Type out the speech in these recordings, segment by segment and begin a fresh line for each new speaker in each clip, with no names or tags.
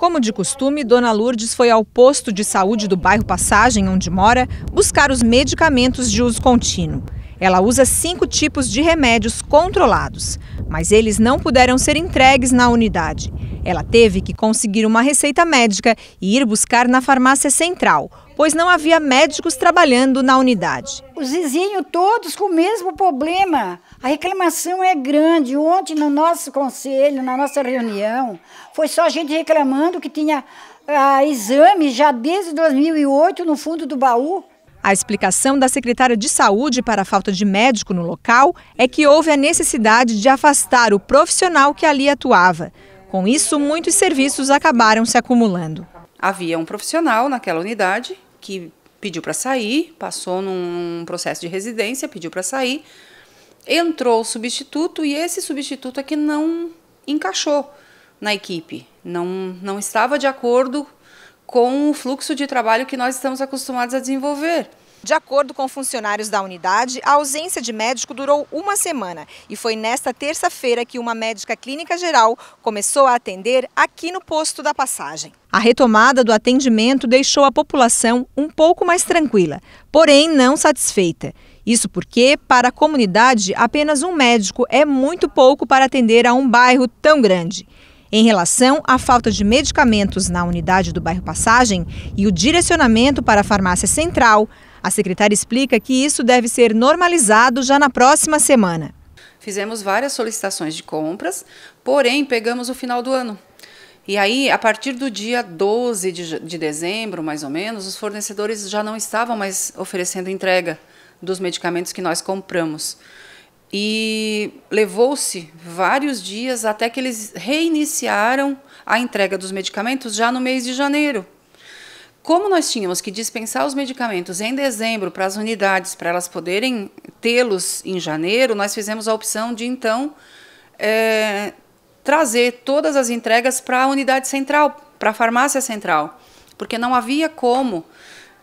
Como de costume, Dona Lourdes foi ao posto de saúde do bairro Passagem, onde mora, buscar os medicamentos de uso contínuo. Ela usa cinco tipos de remédios controlados, mas eles não puderam ser entregues na unidade. Ela teve que conseguir uma receita médica e ir buscar na farmácia central, pois não havia médicos trabalhando na unidade.
Os vizinhos todos com o mesmo problema. A reclamação é grande. Ontem, no nosso conselho, na nossa reunião, foi só gente reclamando que tinha ah, exame já desde 2008 no fundo do baú.
A explicação da secretária de Saúde para a falta de médico no local é que houve a necessidade de afastar o profissional que ali atuava. Com isso, muitos serviços acabaram se acumulando.
Havia um profissional naquela unidade que pediu para sair, passou num processo de residência, pediu para sair, entrou o substituto e esse substituto é que não encaixou na equipe, não, não estava de acordo com o fluxo de trabalho que nós estamos acostumados a desenvolver.
De acordo com funcionários da unidade, a ausência de médico durou uma semana e foi nesta terça-feira que uma médica clínica geral começou a atender aqui no posto da passagem. A retomada do atendimento deixou a população um pouco mais tranquila, porém não satisfeita. Isso porque, para a comunidade, apenas um médico é muito pouco para atender a um bairro tão grande. Em relação à falta de medicamentos na unidade do bairro Passagem e o direcionamento para a farmácia central, a secretária explica que isso deve ser normalizado já na próxima semana.
Fizemos várias solicitações de compras, porém pegamos o final do ano. E aí, a partir do dia 12 de, dezembro, mais ou menos, os fornecedores já não estavam mais oferecendo entrega dos medicamentos que nós compramos. E levou-se vários dias até que eles reiniciaram a entrega dos medicamentos já no mês de janeiro. Como nós tínhamos que dispensar os medicamentos em dezembro para as unidades, para elas poderem tê-los em janeiro, nós fizemos a opção de então é, trazer todas as entregas para a unidade central, para a farmácia central, porque não havia como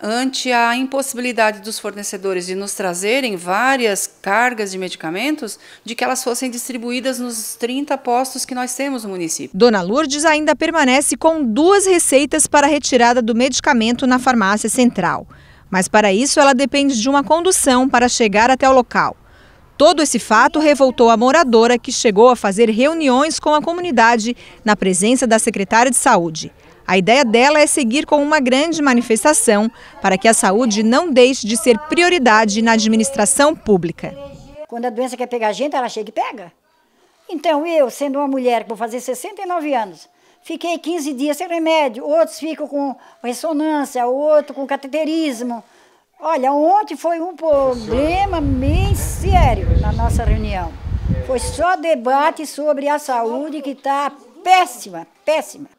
ante a impossibilidade dos fornecedores de nos trazerem várias cargas de medicamentos, de que elas fossem distribuídas nos 30 postos que nós temos no município.
Dona Lourdes ainda permanece com duas receitas para a retirada do medicamento na farmácia central. Mas para isso ela depende de uma condução para chegar até o local. Todo esse fato revoltou a moradora, que chegou a fazer reuniões com a comunidade na presença da secretária de saúde. A ideia dela é seguir com uma grande manifestação para que a saúde não deixe de ser prioridade na administração pública.
Quando a doença quer pegar a gente, ela chega e pega. Então eu, sendo uma mulher que vou fazer 69 anos, fiquei 15 dias sem remédio, outros ficam com ressonância, outro com cateterismo, Olha, ontem foi um problema bem sério na nossa reunião. Foi só debate sobre a saúde que está péssima, péssima.